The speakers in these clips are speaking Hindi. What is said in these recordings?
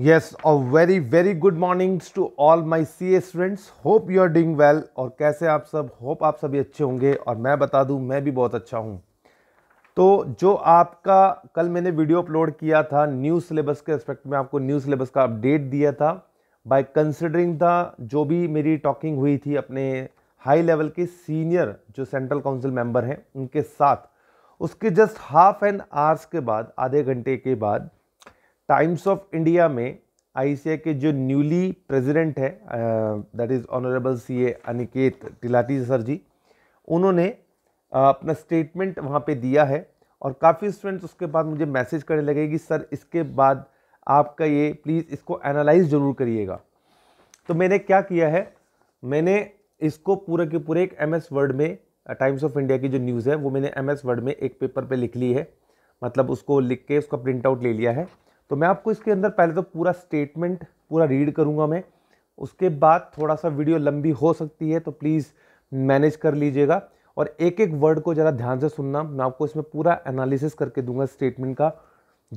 A very very good good to all all C CA students hope you are doing well और कैसे आप सब होप आप सभी अच्छे होंगे और मैं बता दूं मैं भी बहुत अच्छा हूं तो जो आपका कल मैंने वीडियो अपलोड किया था न्यू सिलेबस के रिस्पेक्ट में आपको न्यू सिलेबस का अपडेट दिया था बाय कंसिडरिंग द जो भी मेरी टॉकिंग हुई थी अपने हाई लेवल के सीनियर जो सेंट्रल काउंसिल मेंबर हैं उनके साथ उसके जस्ट हाफ एन आवर्स के बाद आधे घंटे के बाद टाइम्स ऑफ इंडिया में आई के जो न्यूली प्रेसिडेंट है that is honourable C A Aniket Talati sir ji उन्होंने अपना स्टेटमेंट वहाँ पे दिया है और काफ़ी स्टूडेंट्स उसके बाद मुझे मैसेज करने लगे कि सर इसके बाद आपका ये प्लीज़ इसको एनालाइज ज़रूर करिएगा तो मैंने क्या किया है मैंने इसको पूरे के पूरे एक एम एस वर्ड में टाइम्स ऑफ इंडिया की जो न्यूज़ है वो मैंने एम एस वर्ड में एक पेपर पे लिख ली है मतलब उसको लिख के उसका प्रिंट आउट ले लिया है तो मैं आपको इसके अंदर पहले तो पूरा स्टेटमेंट पूरा रीड करूँगा मैं उसके बाद थोड़ा सा वीडियो लंबी हो सकती है तो प्लीज़ मैनेज कर लीजिएगा और एक एक वर्ड को ज़रा ध्यान से सुनना मैं आपको इसमें पूरा एनालिसिस करके दूंगा स्टेटमेंट का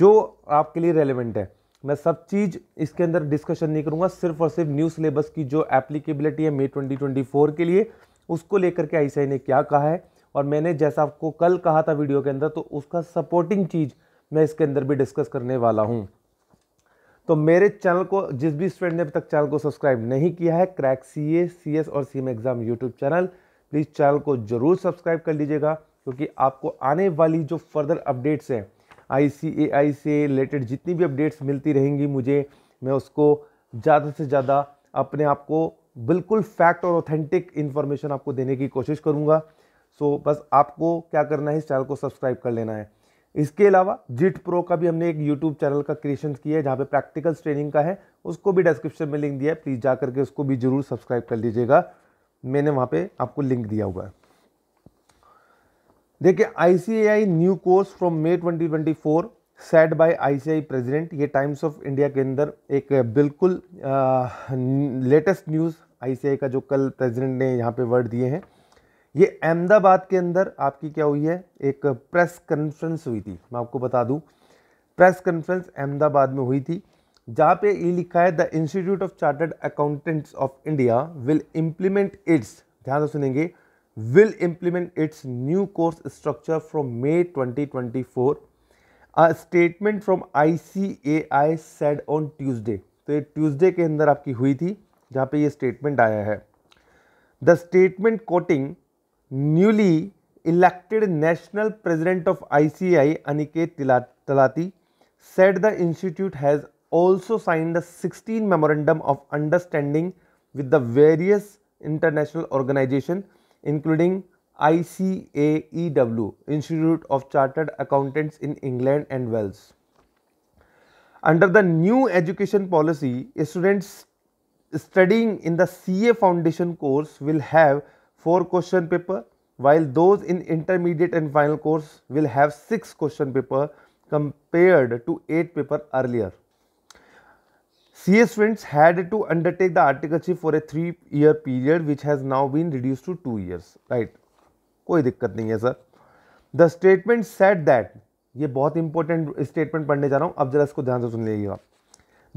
जो आपके लिए रेलिवेंट है मैं सब चीज़ इसके अंदर डिस्कशन नहीं करूँगा सिर्फ और सिर्फ न्यू सिलेबस की जो एप्लीकेबिलिटी है मे 2024 के लिए उसको लेकर के आईसीआई ने क्या कहा है और मैंने जैसा आपको कल कहा था वीडियो के अंदर तो उसका सपोर्टिंग चीज़ मैं इसके अंदर भी डिस्कस करने वाला हूँ तो मेरे चैनल को जिस भी स्टूडेंट ने अभी तक चैनल को सब्सक्राइब नहीं किया है क्रैक सी ए सी एस और C M exam YouTube channel please channel को ज़रूर सब्सक्राइब कर लीजिएगा क्योंकि आपको आने वाली जो फर्दर अपडेट्स हैं आई सी ए आई से रिलेटेड जितनी भी अपडेट्स मिलती रहेंगी मुझे मैं उसको ज़्यादा से ज़्यादा अपने आप को बिल्कुल फैक्ट और ऑथेंटिक इन्फॉर्मेशन आपको देने की कोशिश करूँगा सो बस आपको क्या करना है इस चैनल को सब्सक्राइब कर लेना है इसके अलावा जिट प्रो का भी हमने एक यूट्यूब चैनल का क्रिएशन किया है जहाँ पे प्रैक्टिकल्स ट्रेनिंग का है उसको भी डिस्क्रिप्शन में लिंक दिया है प्लीज़ जा करके उसको भी ज़रूर सब्सक्राइब कर लीजिएगा मैंने वहाँ पे आपको लिंक दिया हुआ है देखिए I new course from May 2024 said C I president ये टाइम्स ऑफ इंडिया के अंदर एक बिल्कुल लेटेस्ट न्यूज़ आई का जो कल प्रेजिडेंट ने यहाँ पे वर्ड दिए हैं ये अहमदाबाद के अंदर आपकी क्या हुई है एक प्रेस कॉन्फ्रेंस हुई थी मैं आपको बता दूं प्रेस कॉन्फ्रेंस अहमदाबाद में हुई थी जहाँ पे ये लिखा है the institute of chartered accountants of India will implement its ध्यान से सुनेंगे will implement its new course structure from statement 2024. I C A I said on Tuesday तो ये ट्यूजडे के अंदर आपकी हुई थी जहाँ पे ये स्टेटमेंट आया है the statement quoting newly elected national president of ICI, Aniket Talati, said the institute has also signed a 16 memorandum of understanding with the various international organizations, including ICAEW, Institute of Chartered Accountants in England and Wales. Under the new education policy, students studying in the CA Foundation course will have 4 question paper while those in intermediate and final course will have 6 question paper compared to 8 paper earlier. CA students had to undertake the articleship for a 3 year period which has now been reduced to 2 years. Right. कोई दिक्कत नहीं है sir the statement said that ये बहुत इंपॉर्टेंट स्टेटमेंट पढ़ने जा रहा हूँ अब जरा इसको ध्यान से सुन लीजिएगा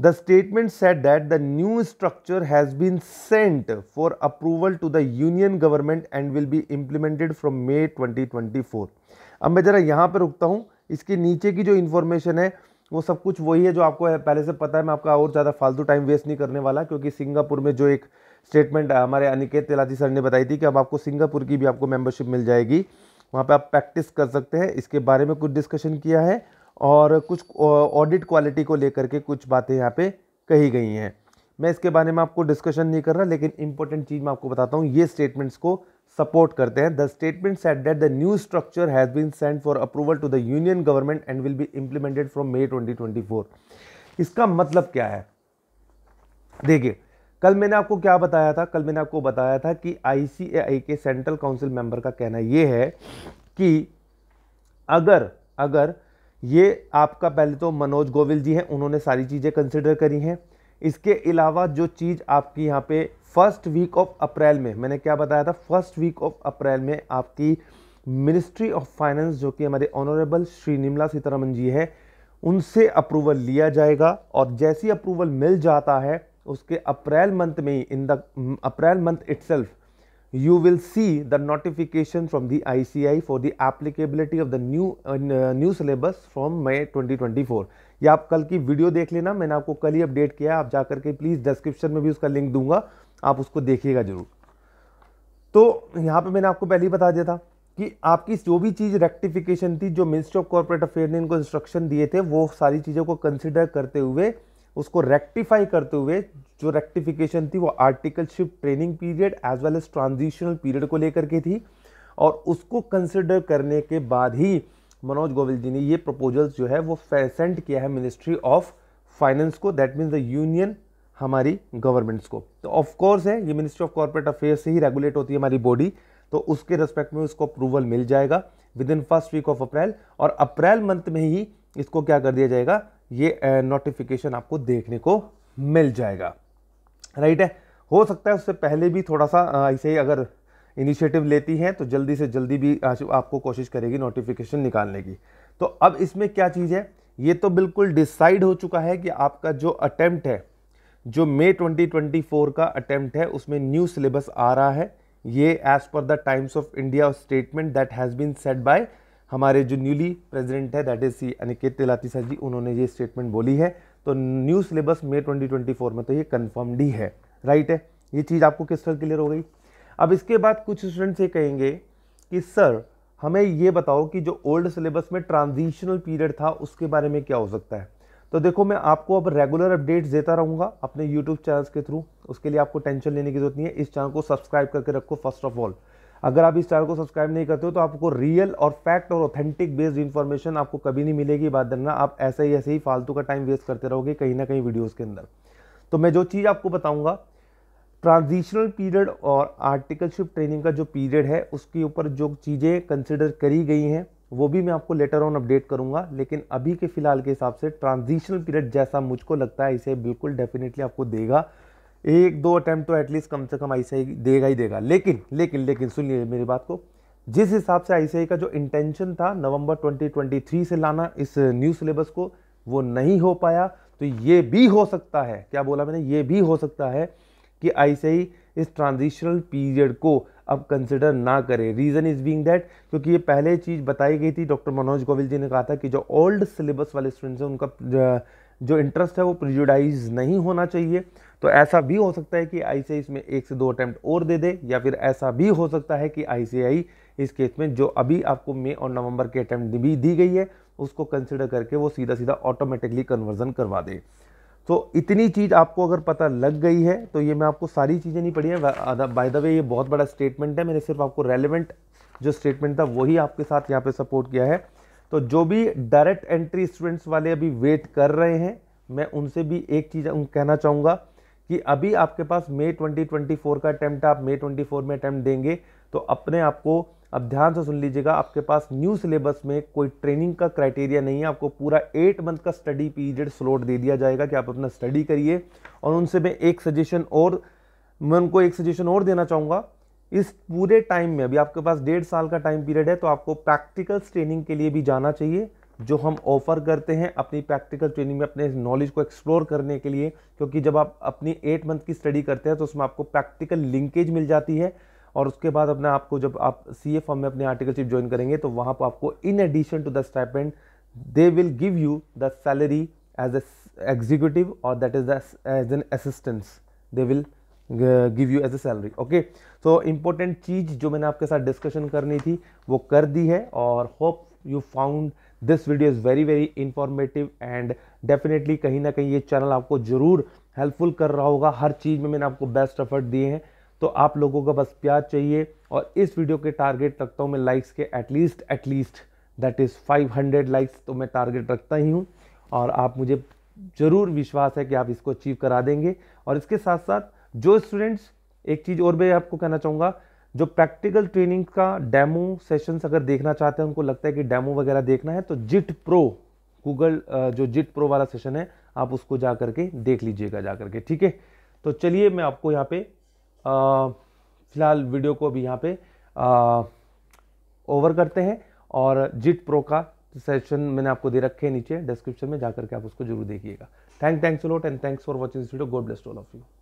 said that the new structure has been sent for approval to the union government and will be implemented from May twenty twenty 2024. अब मैं ज़रा यहाँ पर रुकता हूँ इसके नीचे की जो इन्फॉर्मेशन है वो सब कुछ वही है जो आपको पहले से पता है मैं आपका और ज़्यादा फालतू टाइम वेस्ट नहीं करने वाला क्योंकि सिंगापुर में जो एक स्टेटमेंट हमारे अनिकेत तेलाजी सर ने बताई थी कि अब आपको सिंगापुर की भी आपको मेंबरशिप मिल जाएगी वहाँ पे आप प्रैक्टिस कर सकते हैं इसके बारे में कुछ डिस्कशन किया है और कुछ ऑडिट क्वालिटी को लेकर के कुछ बातें यहाँ पे कही गई हैं मैं इसके बारे में आपको डिस्कशन नहीं कर रहा लेकिन इंपॉर्टेंट चीज़ मैं आपको बताता हूँ ये स्टेटमेंट्स को सपोर्ट करते हैं the statement said that the new structure has been send for approval to the union government and will be implemented from May twenty इसका मतलब क्या है देखिए कल मैंने आपको क्या बताया था कल मैंने आपको बताया था कि आई के सेंट्रल काउंसिल मेंबर का कहना यह है कि अगर अगर ये आपका पहले तो मनोज गोविल जी हैं उन्होंने सारी चीज़ें कंसिडर करी हैं इसके अलावा जो चीज़ आपकी यहाँ पे फर्स्ट वीक ऑफ अप्रैल में मैंने क्या बताया था फर्स्ट वीक ऑफ अप्रैल में आपकी मिनिस्ट्री ऑफ फाइनेंस जो कि हमारे ऑनरेबल श्री निर्मला सीतारमन जी है उनसे अप्रूवल लिया जाएगा और जैसी अप्रूवल मिल जाता है उसके अप्रैल मंथ में ही in the April month itself you will see the notification from the ICI for the applicability of the new uh, uh new syllabus from May 2024 या आप कल की वीडियो देख लेना मैंने आपको कल ही अपडेट किया आप जा करके प्लीज़ डिस्क्रिप्शन में भी उसका लिंक दूंगा आप उसको देखिएगा जरूर तो यहाँ पे मैंने आपको पहले ही बता दिया था कि आपकी जो भी चीज़ रेक्टिफिकेशन थी जो मिनिस्ट्री ऑफ कॉर्पोरेट अफेयर ने इनको इंस्ट्रक्शन दिए थे वो सारी चीज़ों को कंसिडर करते हुए उसको रेक्टिफाई करते हुए जो रेक्टिफिकेशन थी वो articleship training period as well as transitional period को लेकर के थी और उसको कंसिडर करने के बाद ही मनोज गोविल जी ने ये प्रपोजल्स जो है वो सेंड किया है मिनिस्ट्री ऑफ फाइनेंस को दैट मीन्स द यूनियन हमारी गवर्नमेंट्स को तो ऑफ कोर्स है ये मिनिस्ट्री ऑफ कॉर्पोरेट अफेयर्स से ही रेगुलेट होती है हमारी बॉडी तो उसके रेस्पेक्ट में उसको अप्रूवल मिल जाएगा within first week of April और अप्रैल मंथ में ही इसको क्या कर दिया जाएगा ये नोटिफिकेशन आपको देखने को मिल जाएगा राइट है हो सकता है उससे पहले भी थोड़ा सा ऐसे ही अगर इनिशिएटिव लेती हैं तो जल्दी से जल्दी भी आपको कोशिश करेगी नोटिफिकेशन निकालने की तो अब इसमें क्या चीज़ है ये तो बिल्कुल डिसाइड हो चुका है कि आपका जो अटैम्प्ट है जो मई 2024 का अटैम्प्ट है उसमें न्यू सिलेबस आ रहा है ये as per the Times of India statement that has been said by हमारे जो न्यूली प्रेसिडेंट है that is C Aniket sir ji उन्होंने ये स्टेटमेंट बोली है तो न्यू सिलेबस मे 2024 में तो ये कन्फर्म्ड ही है राइट है ये चीज़ आपको किस तरह क्लियर हो गई अब इसके बाद कुछ स्टूडेंट्स ये कहेंगे कि सर हमें ये बताओ कि जो ओल्ड सिलेबस में ट्रांजिशनल पीरियड था उसके बारे में क्या हो सकता है तो देखो मैं आपको अब रेगुलर अपडेट्स देता रहूँगा अपने यूट्यूब चैनल्स के थ्रू उसके लिए आपको टेंशन लेने की जरूरत नहीं है इस चैनल को सब्सक्राइब करके रखो फर्स्ट ऑफ ऑल अगर आप इस चैनल को सब्सक्राइब नहीं करते हो तो आपको रियल और फैक्ट और ऑथेंटिक बेस्ड इन्फॉर्मेशन आपको कभी नहीं मिलेगी बात धरना आप ऐसे ही ऐसे ही फालतू का टाइम वेस्ट करते रहोगे कहीं ना कहीं वीडियोज़ के अंदर तो मैं जो चीज़ आपको बताऊँगा ट्रांजिशनल पीरियड और आर्टिकलशिप ट्रेनिंग का जो पीरियड है उसके ऊपर जो चीज़ें कंसिडर करी गई हैं वो भी मैं आपको लेटर ऑन अपडेट करूंगा लेकिन अभी के फिलहाल के हिसाब से ट्रांजिशनल पीरियड जैसा मुझको लगता है इसे बिल्कुल डेफिनेटली आपको देगा एक दो अटैम्प्ट तो एटलीस्ट कम से कम आई देगा ही देगा लेकिन लेकिन लेकिन सुनिए मेरी बात को जिस हिसाब से आई का जो इंटेंशन था नवंबर 2023 से लाना इस न्यू सिलेबस को वो नहीं हो पाया तो ये भी हो सकता है क्या बोला मैंने ये भी हो सकता है कि आई इस ट्रांजिशनल पीरियड को अब कंसिडर ना करे रीज़न इज़ बीइंग दैट क्योंकि ये पहले चीज़ बताई गई थी डॉक्टर मनोज गोविल जी ने कहा था कि जो ओल्ड सिलेबस वाले स्टूडेंट्स हैं उनका जो इंटरेस्ट है वो प्रिजुडाइज नहीं होना चाहिए तो ऐसा भी हो सकता है कि आई इसमें एक से दो अटैम्प्ट और दे दे या फिर ऐसा भी हो सकता है कि आई इस केस में जो अभी आपको मई और नवंबर के अटैम्प्ट भी दी गई है उसको कंसिडर करके वो सीधा सीधा ऑटोमेटिकली कन्वर्जन करवा दे तो इतनी चीज़ आपको अगर पता लग गई है तो ये मैं आपको सारी चीज़ें नहीं पढ़ी है बाय द वे ये बहुत बड़ा स्टेटमेंट है मैंने सिर्फ आपको रेलिवेंट जो स्टेटमेंट था वही आपके साथ यहाँ पे सपोर्ट किया है तो जो भी डायरेक्ट एंट्री स्टूडेंट्स वाले अभी वेट कर रहे हैं मैं उनसे भी एक चीज़ कहना चाहूँगा कि अभी आपके पास मई 2024 का अटैम्प्ट आप मई 24 में अटैम्प्ट देंगे तो अपने आप को अब ध्यान से सुन लीजिएगा आपके पास न्यू सिलेबस में कोई ट्रेनिंग का क्राइटेरिया नहीं है आपको पूरा एट मंथ का स्टडी पीरियड स्लोट दे दिया जाएगा कि आप अपना स्टडी करिए और उनसे मैं एक सजेशन और मैं उनको एक सजेशन और देना चाहूँगा इस पूरे टाइम में अभी आपके पास डेढ़ साल का टाइम पीरियड है तो आपको प्रैक्टिकल ट्रेनिंग के लिए भी जाना चाहिए जो हम ऑफ़र करते हैं अपनी प्रैक्टिकल ट्रेनिंग में अपने नॉलेज को एक्सप्लोर करने के लिए क्योंकि जब आप अपनी एट मंथ की स्टडी करते हैं तो उसमें आपको प्रैक्टिकल लिंकेज मिल जाती है और उसके बाद अपना आपको जब आप सी ए फॉर्म में अपने शिप ज्वाइन करेंगे तो वहाँ पर आपको in addition to the stipend they will give you the salary as executive और that is as an assistance they will give you as a salary okay तो इम्पोर्टेंट चीज़ जो मैंने आपके साथ डिस्कशन करनी थी वो कर दी है और hope you found this video is very very informative and definitely कहीं ना कहीं ये चैनल आपको ज़रूर हेल्पफुल कर रहा होगा हर चीज़ में मैंने आपको बेस्ट एफर्ट दिए हैं तो आप लोगों का बस प्यार चाहिए और इस वीडियो के टारगेट रखता हूँ मैं लाइक्स के at least at least that is hundred likes तो मैं टारगेट रखता ही हूँ और आप मुझे ज़रूर विश्वास है कि आप इसको अचीव करा देंगे और इसके साथ साथ जो स्टूडेंट्स एक चीज़ और भी आपको कहना चाहूँगा जो प्रैक्टिकल ट्रेनिंग का डेमो सेशंस अगर देखना चाहते हैं उनको लगता है कि डेमो वगैरह देखना है तो जिट प्रो गूगल जो जिट प्रो वाला सेशन है आप उसको जा करके देख लीजिएगा जा करके ठीक है तो चलिए मैं आपको यहाँ पे फिलहाल वीडियो को अभी यहाँ पे आ, ओवर करते हैं और जिट प्रो का सेशन मैंने आपको दे रखे है नीचे डिस्क्रिप्शन में जा करके आप उसको जरूर देखिएगा thank thanks lot and thanks for watching this video God bless all of you